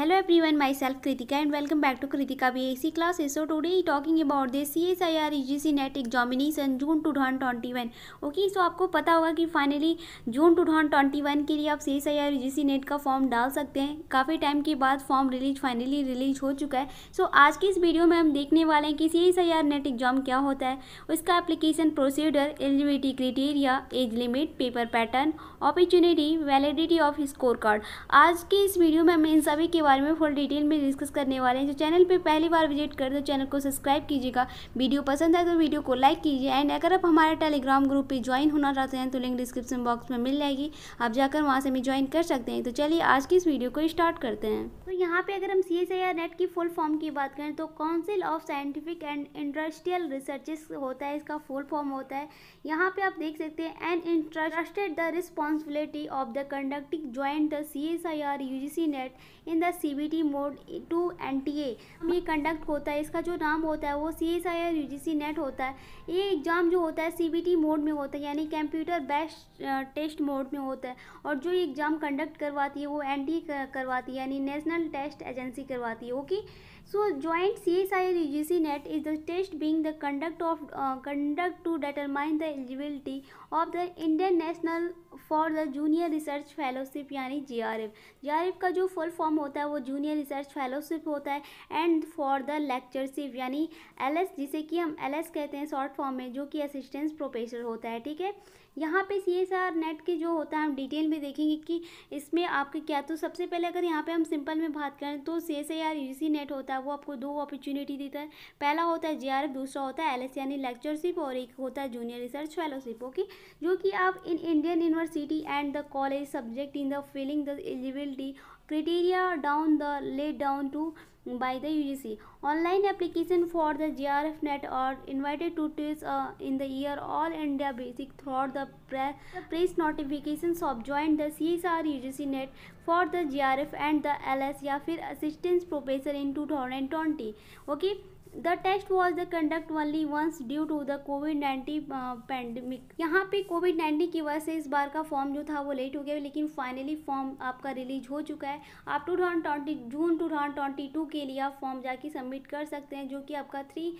Hello self Kritika Kritika and welcome back to B AC class myself Kritika and talking about this C S I R E G C NET examination June two thousand twenty one okay so आपको पता होगा कि finally June two thousand twenty one के लिए आप C S I R G C NET का form डाल सकते हैं काफ़ी टाइम के बाद फॉर्म रिलीज फाइनली रिलीज हो चुका है सो so, आज की इस वीडियो में हम देखने वाले हैं कि C S I R NET exam क्या होता है उसका application procedure eligibility criteria age limit paper pattern opportunity validity of score card आज के इस वीडियो में हम इन सभी के बारे में फुल डिटेल में डिस्कस करने वाले हैं जो चैनल पर पहली बार विजिट कर तो चैनल को सब्सक्राइब कीजिएगा वीडियो पसंद आए तो वीडियो को लाइक कीजिए एंड अगर आप हमारे टेलीग्राम ग्रुप पर ज्वाइन होना चाहते हैं तो लिंक डिस्क्रिप्शन बॉक्स में मिल जाएगी आप जाकर वहाँ से भी ज्वाइन कर सकते हैं तो चलिए आज की इस वीडियो को स्टार्ट करते हैं तो यहाँ पर अगर हम सी एस नेट की फुल फॉर्म की बात करें तो council of scientific and industrial researches होता है इसका फुल फॉर्म होता है यहाँ पर आप देख सकते हैं and interested the responsibility of the conducting joint the C S I R U G C NET in the CBT mode to NTA ये कंडक्ट होता है इसका जो नाम होता है वो C S I R C NET होता है ये एग्ज़ाम जो होता है सीबीटी मोड में होता है यानी कंप्यूटर बेस्ट टेस्ट मोड में होता है और जो एग्ज़ाम कंडक्ट करवाती है वो एन करवाती है यानी नेशनल टेस्ट एजेंसी करवाती है okay so joint C S I U G C NET is the test being the conduct of conduct to determine the eligibility of the Indian national for the junior research fellowship यानी J R F J R F का जो full form होता है वो junior research fellowship होता है and for the lectureship यानी L S जिसे कि हम एल एस कहते हैं शॉर्ट फॉर्म में जो कि असिस्टेंस प्रोफेसर होता है ठीक है यहाँ पे सी एस आर नेट के जो होता है हम डिटेल में देखेंगे कि इसमें आपके क्या तो सबसे पहले अगर यहाँ पे हम सिंपल में बात करें तो C S I R U C NET होता है वो आपको दो अपॉर्चुनिटी देता है पहला होता है जे आर एफ दूसरा होता है एल एस e यानी लेक्चरशिप और एक होता है जूनियर रिसर्च फेलोशिप ओके जो कि आप in Indian university and the college subject in the filling the eligibility criteria down the let down to by the UGC. Online application for the GRF net are invited to test uh, in the year all India basic throughout the press notifications of joined the CSR UGC net for the GRF and the LS या फिर assistance professor in 2020 okay? The test was the conduct only once due to the covid nineteen pandemic यहाँ पे Covid nineteen की वजह से इस बार का form जो था वो लेट हो गया लेकिन फाइनली फॉर्म आपका रिलीज हो चुका है आप two thousand twenty June two thousand twenty two के लिए आप फॉर्म जाके सबमिट कर सकते हैं जो कि आपका थ्री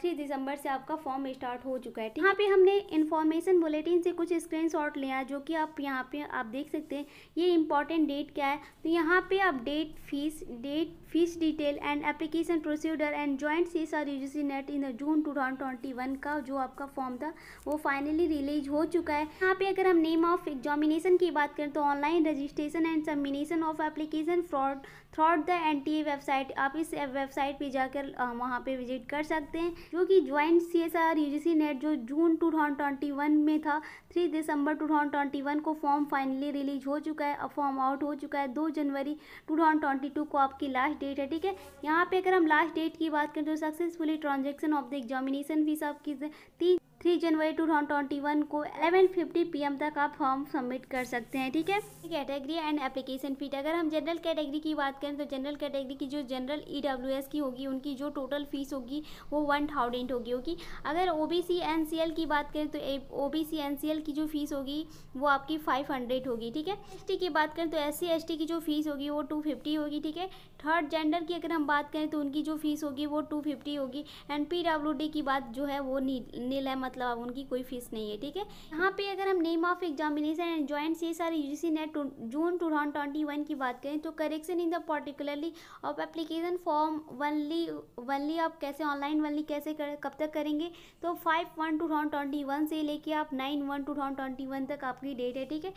थ्री uh, दिसंबर से आपका फॉर्म स्टार्ट हो चुका है यहाँ पे हमने इन्फॉर्मेशन बुलेटिन से कुछ स्क्रीन शॉट लिया जो कि आप यहाँ पे आप देख सकते हैं ये इंपॉर्टेंट डेट क्या है तो यहाँ पे आप date fees date fees detail and application procedure and join and C सा UGC NET in June one का जो आपका फॉर्म था वो फाइनली रिलीज हो चुका है यहाँ पे अगर हम नेम ऑफ एग्जामिनेशन की बात करें तो online registration and submission of application fraud through the N T website आप इस वेबसाइट पे जाकर वहाँ पे विजिट कर सकते हैं जो कि joint C S R U G C NET जो June two thousand twenty one में था three December two thousand twenty one को फॉर्म फाइनली रिलीज हो चुका है अब फॉर्म आउट हो चुका है दो जनवरी टू थाउजेंड ट्वेंटी टू को आपकी लास्ट डेट है ठीक है यहाँ पे अगर हम लास्ट डेट की बात करें तो successfully transaction of the examination fees आपकी तीन three January two thousand twenty one को एलेवन फिफ्टी पी एम तक आप फॉर्म सबमिट कर सकते हैं ठीक है कैटेगरी एंड एप्लीकेशन फीट अगर हम जनरल कैटेगरी की बात करें तो जनरल कैटेगरी की जो जनरल ई डब्ल्यू एस की होगी उनकी जो टोटल फीस होगी वो वन थाउजेंड होगी होगी अगर O B C N C L की बात करें तो O B C N C L की जो फीस होगी वो आपकी फाइव हंड्रेड होगी ठीक है एस टी की बात करें तो एस सी एस टी की जो फीस होगी वो टू फिफ्टी होगी ठीक है थर्ड जेंडर की अगर हम बात करें तो उनकी जो फीस होगी वो टू फिफ्टी होगी एंड पी डब्ल्यू डी की बात जो है वो नील है मतलब अब उनकी कोई फीस नहीं है ठीक है यहाँ पे अगर हम name of examination and joint C सारे U G NET June two thousand twenty one की बात करें तो correction in the particularly of application form only only आप कैसे ऑनलाइन वनली कैसे कर, कब तक करेंगे तो five one two thousand twenty one से लेके आप nine one two thousand twenty one तक आपकी डेट है ठीक है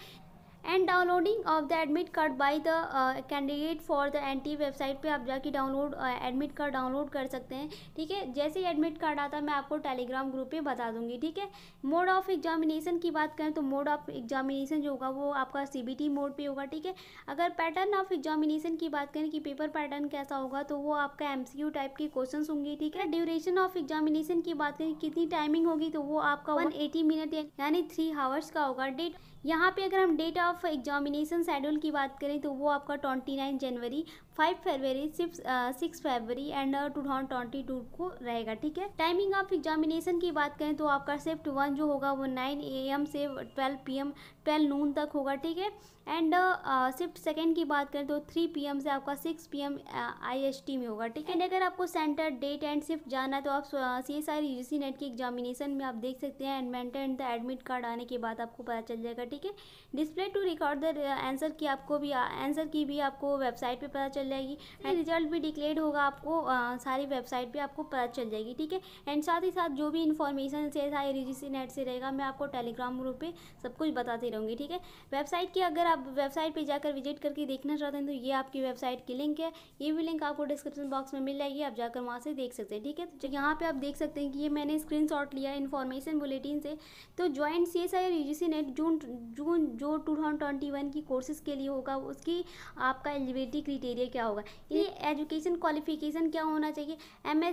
and downloading of the admit card by the candidate for the N T website पे आप जाके डाउनलोड एडमिट कार्ड डाउनलोड कर सकते हैं ठीक है जैसे ही एडमिट कार्ड आता है मैं आपको टेलीग्राम ग्रुप पे बता दूंगी ठीक है मोड ऑफ एग्जामिनेशन की बात करें तो मोड ऑफ एग्जामिनेशन जो होगा वो आपका सी बी टी मोड पर होगा ठीक है अगर पैटर्न ऑफ एग्जामिनेशन की बात करें कि पेपर पैटर्न कैसा होगा तो वो आपका एम सी यू टाइप के क्वेश्चन होंगे ठीक है ड्यूरेशन ऑफ एग्जामिनेशन की बात करें कितनी टाइमिंग होगी तो वो आपका वन एटी मिनट यानी थ्री हावर्स का होगा डेट यहाँ पे अगर हम डेट ऑफ एग्जामिनेशन शेड्यूल की बात करें तो वो आपका twenty nine January five February six six February and two thousand twenty two को रहेगा ठीक है टाइमिंग ऑफ एग्जामिनेशन की बात करें तो आपका शिफ्ट वन जो होगा वो नाइन ए एम से twelve P M twelve noon तक होगा ठीक है एंड शिफ्ट सेकेंड की बात करें तो थ्री पी से आपका सिक्स पी एम में होगा ठीक है एंड अगर आपको सेंटर डेट एंड शिफ्ट जाना है तो आप C S R U NET की एग्जामिनेशन में आप देख सकते हैं and mentor and the admit card आने के बाद आपको पता चल जाएगा ठीक है display to record the answer key आपको भी आंसर uh, की भी आपको वेबसाइट पर पता चल जाएगी एंड रिजल्ट भी डिक्लेयर होगा आपको आ, uh, सारी वेबसाइट पर आपको पता चल जाएगी ठीक है एंड साथ ही साथ जो भी information C S I NET से रहेगा मैं आपको टेलीग्राम ग्रुप पर सब कुछ बताती रहूँ दूंगी ठीक है वेबसाइट की अगर आप वेबसाइट पे जाकर विजिट करके देखना चाहते हैं तो ये आपकी वेबसाइट की लिंक है ये भी लिंक आपको डिस्क्रिप्शन बॉक्स में मिल जाएगी आप जाकर वहाँ से देख सकते हैं ठीक है तो यहाँ पर आप देख सकते हैं कि ये मैंने स्क्रीन लिया है इन्फॉर्मेशन बुलेटिन से तो ज्वाइंट सी एस आई और you G NET June June जो टू थाउजेंड ट्वेंटी वन की कोर्सेज के लिए होगा उसकी आपका एलिजिबिलिटी क्रिटेरिया क्या होगा ये एजुकेशन क्वालिफिकेशन क्या होना चाहिए एम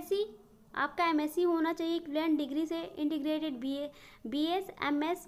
आपका एमएससी होना चाहिए इक्विलेंट डिग्री से integrated BA BS MS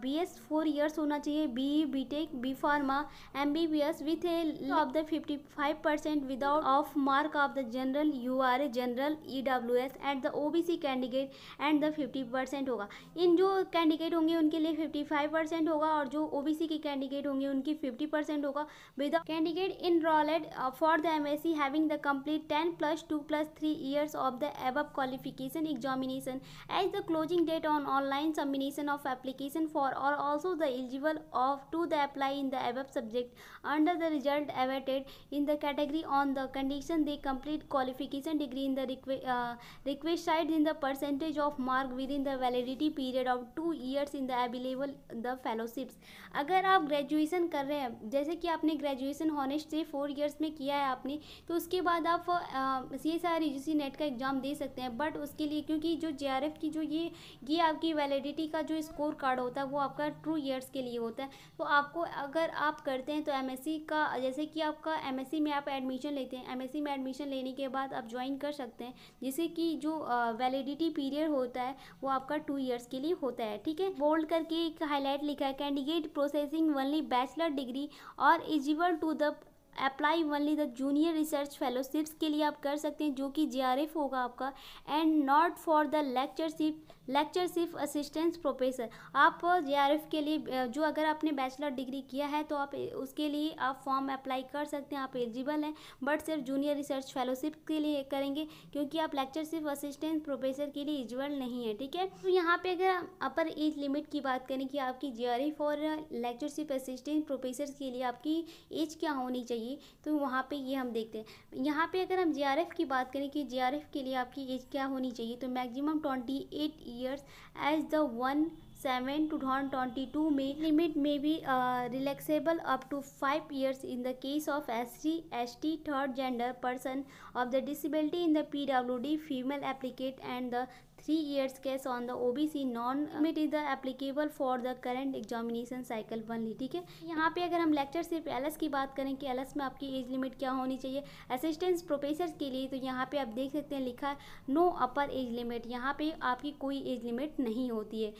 BS four years होना चाहिए B BTech B pharma MBBS with A of the fifty five percent without of mark of the general U R A general E W S at the O B C candidate and the fifty percent होगा इन जो candidate होंगे उनके लिए fifty five percent होगा और जो ओ B सी के कैंडिडेट होंगे उनकी फिफ्टी परसेंट होगा without candidate enrolled for the M S C having the complete ten plus two plus three years of the above qualification examination as the closing date on online submission of application for or also the eligible of to the apply in the above subject under the result awaited in the category on the condition they complete qualification degree in the requ uh, requisite in the percentage of mark within the validity period of two years in the available the fellowships अगर आप graduation कर रहे हैं जैसे कि आपने graduation होने से फोर ईयर्स में किया है आपने तो उसके बाद आप C S R U C NET का एग्ज़ाम दे सकते हैं बट उसके लिए क्योंकि जो जे की जो ये ये आपकी वैलिडिटी का जो स्कोर कार्ड होता है वो आपका ट्रू ईयर्स के लिए होता है तो आपको अगर आप करते हैं तो एम का जैसे कि आपका एम में आप एडमिशन लेते हैं एम में एडमिशन लेने के बाद आप ज्वाइन कर सकते हैं जिससे कि जो वैलिडिटी पीरियड होता है वो आपका टू ईयर्स के लिए होता है ठीक है बोल्ड करके एक हाईलाइट लिखा है candidate processing only bachelor degree और eligible to the apply only the junior research fellowships के लिए आप कर सकते हैं जो कि जे होगा आपका and not for the lectureship lecture सिर्फ असिस्टेंस प्रोफेसर आप जे के लिए जो अगर आपने बैचलर डिग्री किया है तो आप उसके लिए आप फॉर्म अप्लाई कर सकते हैं आप एलिजिबल हैं बट सिर्फ जूनियर रिसर्च फेलोशिप के लिए करेंगे क्योंकि आप लेक्चर सिर्फ असिस्टेंस प्रोफेसर के लिए एलिजिबल नहीं है ठीक है तो यहाँ पे अगर अपर एज लिमिट की बात करें कि आपकी J lecture lectureship assistant professor के लिए आपकी एज क्या होनी चाहिए तो वहाँ पर ये हम देखते हैं यहाँ पर अगर हम जे की बात करें कि जे के लिए आपकी एज क्या होनी चाहिए तो maximum twenty eight years as the 1 7 2022 may limit may be uh, relaxable up to 5 years in the case of ST, ST third gender person of the disability in the PWD female applicant and the three years on the O B C non it is the applicable for the current examination cycle cycle ली ठीक है यहाँ पे अगर हम lecture सिर्फ L की बात करें कि एल में आपकी एज लिमिट क्या होनी चाहिए असिस्टेंस प्रोफेसर के लिए तो यहाँ पे आप देख सकते हैं लिखा है नो अपर एज लिमिट यहाँ पे आपकी कोई एज लिमिट नहीं होती है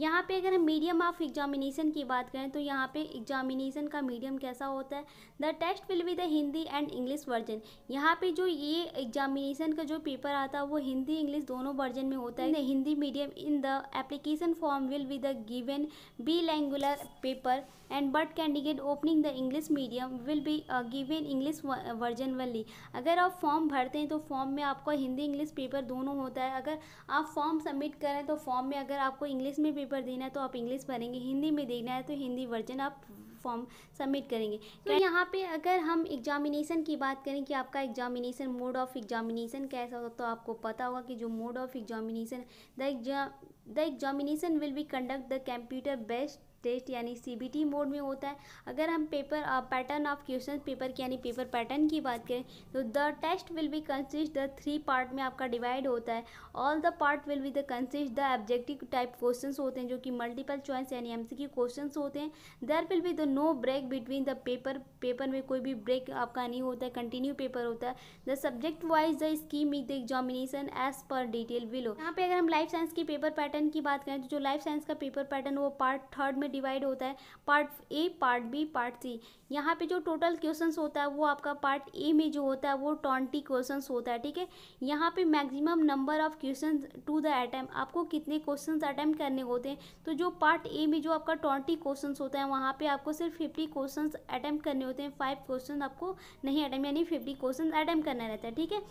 यहाँ पे अगर हम मीडियम ऑफ एग्जामिनेशन की बात करें तो यहाँ पे एग्जामिनेशन का मीडियम कैसा होता है the test will be the Hindi and English version यहाँ पे जो ये एग्जामिनेशन का जो पेपर आता है वो हिंदी इंग्लिश दोनों वर्जन में होता है Hindi medium in the application form will be the given bilingual paper and but candidate opening the English medium will be uh, given version uh, version only अगर आप फॉर्म भरते हैं तो फॉर्म में आपको हिंदी इंग्लिश पेपर दोनों होता है अगर आप फॉर्म सबमिट करें तो फॉर्म में अगर आपको इंग्लिश में पेपर देना है तो आप इंग्लिश भरेंगे हिंदी में देना है तो हिंदी वर्जन आप फॉर्म सबमिट करेंगे तो यहाँ पे अगर हम एग्जामिनेशन की बात करें कि आपका एग्जामिनेशन मोड ऑफ एग्जामिनेशन कैसा होगा तो आपको पता होगा कि जो mode of examination the exam the examination will be conduct the computer based test यानी सीबीटी मोड में होता है अगर हम paper pattern of question paper की यानी पेपर पैटर्न की बात करें तो the test will be consist the three part में आपका डिवाइड होता है all the part will be the consist the objective type question होते हैं जो कि मल्टीपल चॉइस यानी एम क्वेश्चन होते हैं there will be the no break between the paper paper में कोई भी ब्रेक आपका नहीं होता है कंटिन्यू पेपर होता है the subject wise the scheme is the examination as per detail below यहाँ पे अगर हम लाइफ साइंस के पेपर पैटर्न की बात करें तो जो लाइफ साइंस का पेपर पैटर्न वो पार्ट थर्ड में डिवाइड होता है part A part B part C यहाँ पे जो टोटल क्वेश्चन होता है वो आपका पार्ट ए में जो होता है वो ट्वेंटी क्वेश्चन होता है ठीक है यहाँ पे maximum number of question to the attempt आपको कितने क्वेश्चन अटैम्प्ट करने होते हैं तो जो पार्ट ए में जो आपका ट्वेंटी क्वेश्चन होता है वहाँ पे आपको सिर्फ फिफ्टी क्वेश्चन अटैम्प्ट करने होते हैं फाइव क्वेश्चन आपको नहीं अटैम्प यानी फिफ्टी क्वेश्चन अटैम्प्ट करना रहता है ठीक है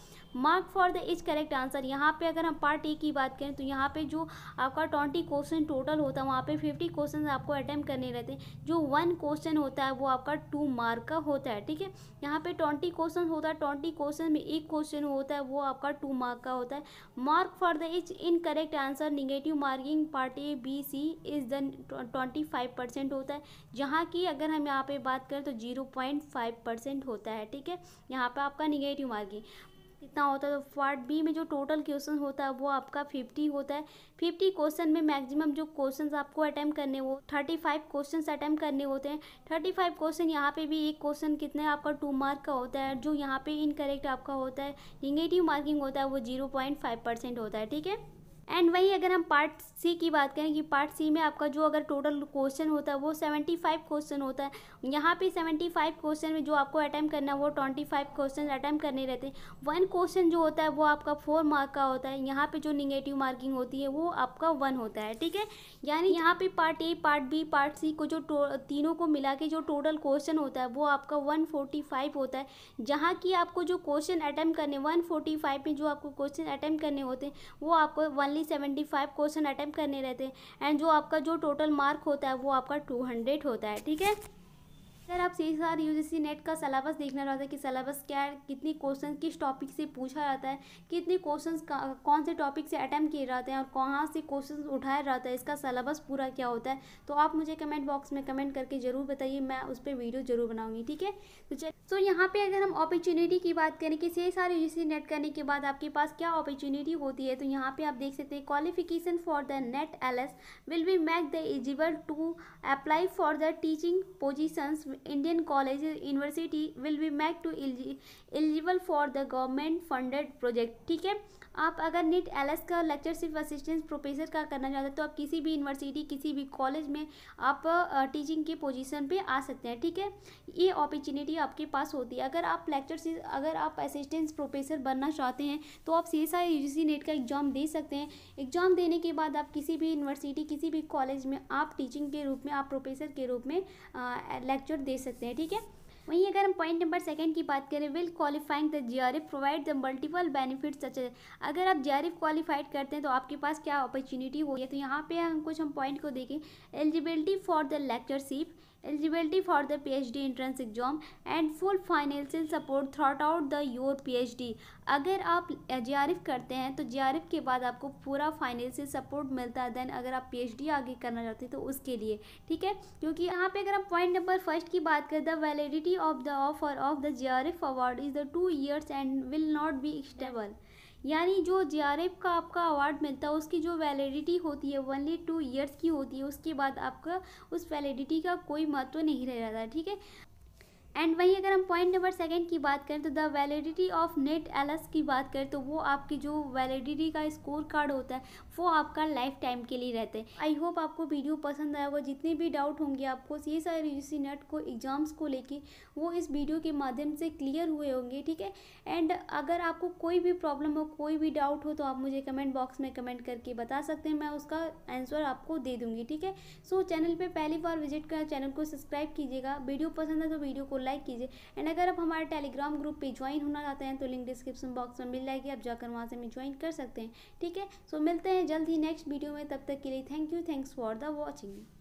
mark for the is correct answer यहाँ पे अगर हम पार्ट ए की बात करें तो यहाँ पे जो आपका ट्वेंटी क्वेश्चन टोटल होता है वहाँ पे फिफ्टी क्वेश्चन आपको अटैम्प्ट करने रहते हैं जो वन क्वेश्चन होता है वो आपका टू मार्क का होता है ठीक है यहाँ पे ट्वेंटी क्वेश्चन होता है ट्वेंटी क्वेश्चन में एक क्वेश्चन होता है वो आपका टू मार्क का होता है mark for the each incorrect answer negative marking part A B C is the twenty five percent होता है जहाँ की अगर हम यहाँ पे बात करें तो जीरो पॉइंट फाइव परसेंट होता है ठीक है यहाँ पर आपका निगेटिव मार्किंग कितना होता है तो पार्ट बी में जो टोटल क्वेश्चन होता है वो आपका फिफ्टी होता है फिफ्टी क्वेश्चन में मैक्सिमम जो क्वेश्चन आपको अटैम्प्ट करने वो थर्टी फाइव क्वेश्चन अटैम्प्ट करने होते हैं थर्टी फाइव क्वेश्चन यहाँ पे भी एक क्वेश्चन कितना है आपका टू मार्क का होता है जो यहाँ पे इनकरेक्ट आपका होता है निगेटिव मार्किंग होता है वो जीरो पॉइंट फाइव परसेंट होता है ठीक है एंड वहीं अगर हम पार्ट सी की बात करें कि पार्ट सी में आपका जो अगर टोटल क्वेश्चन होता है वो सेवेंटी फाइव क्वेश्चन होता है यहाँ पे सेवेंटी फाइव क्वेश्चन में जो आपको अटैम्प करना है वो ट्वेंटी फाइव क्वेश्चन अटैम्प करने रहते हैं वन क्वेश्चन जो होता है वो आपका फोर मार्क का होता है यहाँ पे जो निगेटिव मार्किंग होती है वो आपका वन होता है ठीक है यानी यहाँ पे part A part B part C को जो तीनों को मिला के जो टोटल क्वेश्चन होता है वो आपका वन फोर्टी फाइव होता है जहाँ की आपको जो क्वेश्चन अटैम्प करने वन फोर्टी फाइव में जो आपको क्वेश्चन अटैम्प करने होते हैं वो आपको वनली ही सेवेंटी फाइव क्वेश्चन अटैम्प्ट करने रहते हैं एंड जो आपका जो टोटल मार्क होता है वो आपका टू हंड्रेड होता है ठीक है सर आप सी आर यू नेट का सलेबस देखना रहता है कि सलेबस क्या है कितने क्वेश्चन किस टॉपिक से पूछा जाता है कितने क्वेश्चन कौन से टॉपिक से अटैम्प्ट किए जाते हैं और कहाँ से क्वेश्चन उठाया जाता है इसका सलेबस पूरा क्या होता है तो आप मुझे कमेंट बॉक्स में कमेंट करके जरूर बताइए मैं उस पर वीडियो जरूर बनाऊंगी ठीक है तो चलिए सो तो यहाँ पर अगर हम अपॉर्चुनिटी की बात करें कि सी आर यू नेट करने के बाद आपके पास क्या अपॉर्चुनिटी होती है तो यहाँ पर आप देख सकते हैं qualification for the NET L will be make the eligible to apply for the teaching positions Indian college university will be make to eligible for the government funded project ठीक है आप अगर नीट एल का lectureship assistant professor का करना चाहते हैं तो आप किसी भी यूनिवर्सिटी किसी भी कॉलेज में आप टीचिंग के पोजीशन पे आ सकते हैं ठीक है ये अपॉर्चुनिटी आपके पास होती है अगर आप लेक्चरशिप अगर आप असिस्टेंट प्रोफेसर बनना चाहते हैं तो आप C S I U C NET का एग्ज़ाम दे सकते हैं एग्ज़ाम देने के बाद आप किसी भी यूनिवर्सिटी किसी भी कॉलेज में आप टीचिंग के रूप में आप प्रोफेसर के रूप में लेक्चर दे सकते हैं ठीक है वहीं अगर हम पॉइंट नंबर सेकंड की बात करें will qualifying the G R F provide the multiple benefit such अगर आप जे आर एफ क्वालिफाइड करते हैं तो आपके पास क्या अपॉर्चुनिटी होगी तो यहाँ पे हम कुछ हम पॉइंट को देखें eligibility for the lectureship eligibility for the PhD entrance exam and full financial support throughout out the your PhD अगर आप जे करते हैं तो जे के बाद आपको पूरा फाइनेंशियल सपोर्ट मिलता है देन अगर आप पीएचडी आगे करना चाहते हैं तो उसके लिए ठीक है क्योंकि यहाँ पे अगर आप पॉइंट नंबर फर्स्ट की बात करें the validity of the offer of the J award is the two years and will not be stable यानी जो जे का आपका अवार्ड मिलता है उसकी जो वैलिडिटी होती है वनली टू ईयर्स की होती है उसके बाद आपका उस वैलिडिटी का कोई महत्व नहीं रह जाता ठीक है एंड वहीं अगर हम पॉइंट नंबर सेकंड की बात करें तो the validity of NET L की बात करें तो वो आपकी जो वैलिडिटी का स्कोर कार्ड होता है वो आपका लाइफ टाइम के लिए रहता है आई होप आपको वीडियो पसंद आया होगा जितने भी डाउट होंगे आपको ये सारे यूसी नेट को एग्ज़ाम्स को लेके वो इस वीडियो के माध्यम से क्लियर हुए होंगे ठीक है एंड अगर आपको कोई भी प्रॉब्लम हो कोई भी डाउट हो तो आप मुझे कमेंट बॉक्स में कमेंट करके बता सकते हैं मैं उसका आंसर आपको दे दूँगी ठीक है सो चैनल पर पहली बार विजिट कर चैनल को सब्सक्राइब कीजिएगा वीडियो पसंद है तो वीडियो को लाइक कीजिए एंड अगर आप हमारे टेलीग्राम ग्रुप पर ज्वाइन होना चाहते हैं तो लिंक डिस्क्रिप्शन बॉक्स में मिल जाएगी आप जाकर वहाँ से हमें ज्वाइन कर सकते हैं ठीक है सो मिलते हैं जल्द ही नेक्स्ट वीडियो में तब तक के लिए thank you thanks for the watching